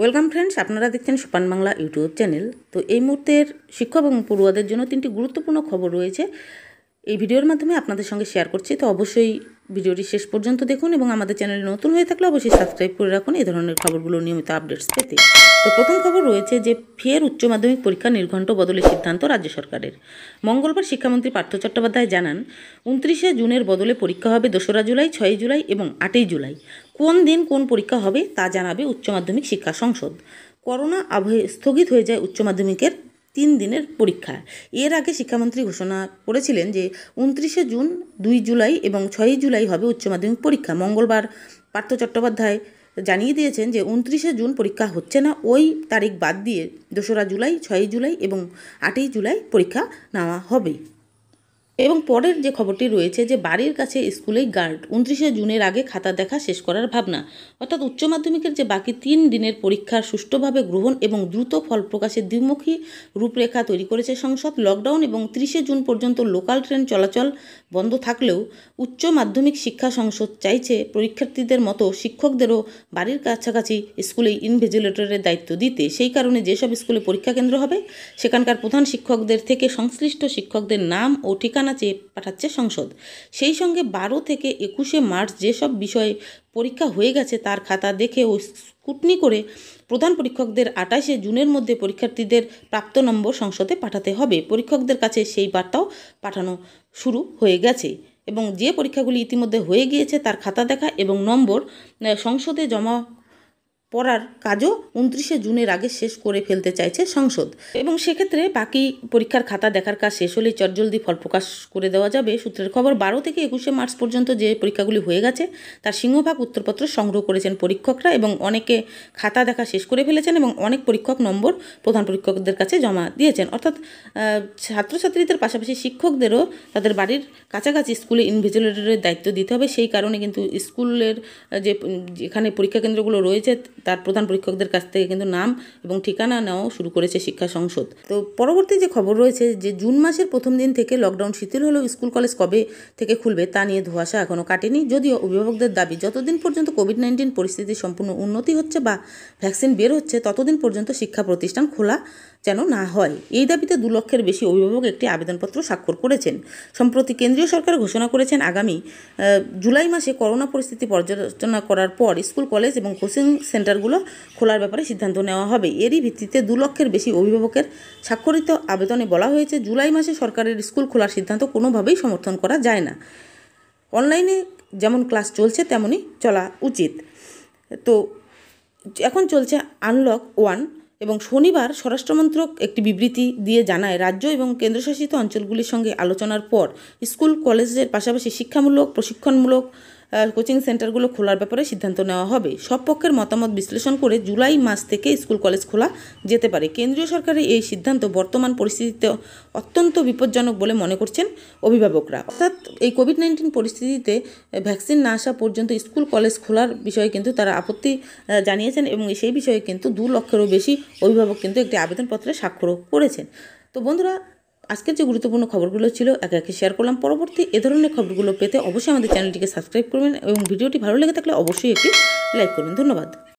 welcome friends আপনারা দেখছেন সুপান Bangla YouTube channel তো এই মুহূর্তের শিক্ষক এবং পড়ুয়াদের জন্য তিনটি গুরুত্বপূর্ণ খবর রয়েছে এই ভিডিওর মাধ্যমে আপনাদের সঙ্গে শেয়ার করছি তো অবশ্যই ভিডিওটি শেষ পর্যন্ত দেখুন এবং আমাদের চ্যানেলে নতুন হয়ে থাকলে অবশ্যই সাবস্ক্রাইব করে রাখুন এই ধরনের খবরগুলো নিয়মিত আপডেটস পেতে তো প্রথম খবর রয়েছে যে ফের উচ্চ মাধ্যমিক পরীক্ষা নির্ঘণ্ট বদলের সিদ্ধান্ত রাজ্য সরকারের মঙ্গলবার শিক্ষামন্ত্রী পার্থ চট্টোপাধ্যায় জানান উনত্রিশে জুনের বদলে পরীক্ষা হবে দোসরা জুলাই ছয়ই জুলাই এবং আটই জুলাই কোন দিন কোন পরীক্ষা হবে তা জানাবে উচ্চ মাধ্যমিক শিক্ষা সংসদ করোনা আবহে স্থগিত হয়ে যায় উচ্চ মাধ্যমিকের তিন দিনের পরীক্ষা এর আগে শিক্ষামন্ত্রী ঘোষণা করেছিলেন যে উনত্রিশে জুন দুই জুলাই এবং ছয়ই জুলাই হবে উচ্চ মাধ্যমিক পরীক্ষা মঙ্গলবার পার্থ চট্টোপাধ্যায় জানিয়ে দিয়েছেন যে উনত্রিশে জুন পরীক্ষা হচ্ছে না ওই তারিখ বাদ দিয়ে দোসরা জুলাই ছয়ই জুলাই এবং আটই জুলাই পরীক্ষা নেওয়া হবে এবং পরের যে খবরটি রয়েছে যে বাড়ির কাছে স্কুলেই গার্ড উনত্রিশে জুনের আগে খাতা দেখা শেষ করার ভাবনা অর্থাৎ উচ্চ মাধ্যমিকের যে বাকি তিন দিনের পরীক্ষার সুষ্ঠুভাবে গ্রহণ এবং দ্রুত ফল প্রকাশের দ্বিমুখী রূপরেখা তৈরি করেছে সংসদ লকডাউন এবং ত্রিশে জুন পর্যন্ত লোকাল ট্রেন চলাচল বন্ধ থাকলেও উচ্চ মাধ্যমিক শিক্ষা সংসদ চাইছে পরীক্ষার্থীদের মতো শিক্ষকদেরও বাড়ির কাছাকাছি স্কুলে ইনভেজিলেটরের দায়িত্ব দিতে সেই কারণে যেসব স্কুলে পরীক্ষা কেন্দ্র হবে সেখানকার প্রধান শিক্ষকদের থেকে সংশ্লিষ্ট শিক্ষকদের নাম ও ঠিকানা ঠিকানা চেয়ে পাঠাচ্ছে সংসদ সেই সঙ্গে বারো থেকে একুশে মার্চ যেসব বিষয়ে পরীক্ষা হয়ে গেছে তার খাতা দেখে ও স্কুটনি করে প্রধান পরীক্ষকদের আঠাশে জুনের মধ্যে পরীক্ষার্থীদের প্রাপ্ত নম্বর সংসদে পাঠাতে হবে পরীক্ষকদের কাছে সেই বার্তাও পাঠানো শুরু হয়ে গেছে এবং যে পরীক্ষাগুলি ইতিমধ্যে হয়ে গিয়েছে তার খাতা দেখা এবং নম্বর সংসদে জমা পড়ার কাজও উনত্রিশে জুনের আগে শেষ করে ফেলতে চাইছে সংসদ এবং সেক্ষেত্রে বাকি পরীক্ষার খাতা দেখার কাজ শেষ হলে চটজলদি ফল প্রকাশ করে দেওয়া যাবে সূত্রের খবর বারো থেকে একুশে মার্চ পর্যন্ত যে পরীক্ষাগুলি হয়ে গেছে তার সিংহভাগ উত্তরপত্র সংগ্রহ করেছেন পরীক্ষকরা এবং অনেকে খাতা দেখা শেষ করে ফেলেছেন এবং অনেক পরীক্ষক নম্বর প্রধান পরীক্ষকদের কাছে জমা দিয়েছেন অর্থাৎ ছাত্রছাত্রীদের পাশাপাশি শিক্ষকদেরও তাদের বাড়ির কাছাকাছি স্কুলে ইনভিজিলেটরের দায়িত্ব দিতে হবে সেই কারণে কিন্তু স্কুলের যে এখানে পরীক্ষা কেন্দ্রগুলো রয়েছে তার প্রধান পরীক্ষকদের কাছ থেকে কিন্তু নাম এবং ঠিকানা নেওয়াও শুরু করেছে শিক্ষা সংসদ তো পরবর্তী যে খবর রয়েছে যে জুন মাসের প্রথম দিন থেকে লকডাউন শিথিল হলেও স্কুল কলেজ কবে থেকে খুলবে তা নিয়ে ধোয়াশা এখনও কাটেনি যদিও অভিভাবকদের দাবি যতদিন পর্যন্ত কোভিড নাইন্টিন পরিস্থিতি সম্পূর্ণ উন্নতি হচ্ছে বা ভ্যাকসিন বের হচ্ছে ততদিন পর্যন্ত শিক্ষা প্রতিষ্ঠান খোলা যেন না হয় এই দাবিতে দু লক্ষের বেশি অভিভাবক একটি আবেদনপত্র স্বাক্ষর করেছেন সম্প্রতি কেন্দ্রীয় সরকার ঘোষণা করেছেন আগামী জুলাই মাসে করোনা পরিস্থিতি পর্যালোচনা করার পর স্কুল কলেজ এবং কোচিং সেন্টারগুলো খোলার ব্যাপারে সিদ্ধান্ত নেওয়া হবে এরই ভিত্তিতে দু লক্ষের বেশি অভিভাবকের স্বাক্ষরিত আবেদনে বলা হয়েছে জুলাই মাসে সরকারের স্কুল খোলার সিদ্ধান্ত কোনোভাবেই সমর্থন করা যায় না অনলাইনে যেমন ক্লাস চলছে তেমনই চলা উচিত তো এখন চলছে আনলক ওয়ান এবং শনিবার স্বরাষ্ট্রমন্ত্রক একটি বিবৃতি দিয়ে জানায় রাজ্য এবং কেন্দ্রশাসিত অঞ্চলগুলির সঙ্গে আলোচনার পর স্কুল কলেজের পাশাপাশি শিক্ষামূলক প্রশিক্ষণমূলক কোচিং সেন্টারগুলো খোলার ব্যাপারে সিদ্ধান্ত নেওয়া হবে সব পক্ষের মতামত বিশ্লেষণ করে জুলাই মাস থেকে স্কুল কলেজ খোলা যেতে পারে কেন্দ্রীয় সরকারের এই সিদ্ধান্ত বর্তমান পরিস্থিতিতে অত্যন্ত বিপজ্জনক বলে মনে করছেন অভিভাবকরা অর্থাৎ এই কোভিড নাইন্টিন পরিস্থিতিতে ভ্যাকসিন না আসা পর্যন্ত স্কুল কলেজ খোলার বিষয়ে কিন্তু তারা আপত্তি জানিয়েছেন এবং সেই বিষয়ে কিন্তু দু লক্ষেরও বেশি অভিভাবক কিন্তু একটি আবেদনপত্রে স্বাক্ষরও করেছেন তো বন্ধুরা আজকের যে গুরুত্বপূর্ণ খবরগুলো ছিল একে একে শেয়ার করলাম পরবর্তী এ ধরনের খবরগুলো পেতে অবশ্যই আমাদের চ্যানেলটিকে সাবস্ক্রাইব করবেন এবং ভিডিওটি ভালো লেগে থাকলে অবশ্যই একটি লাইক করবেন ধন্যবাদ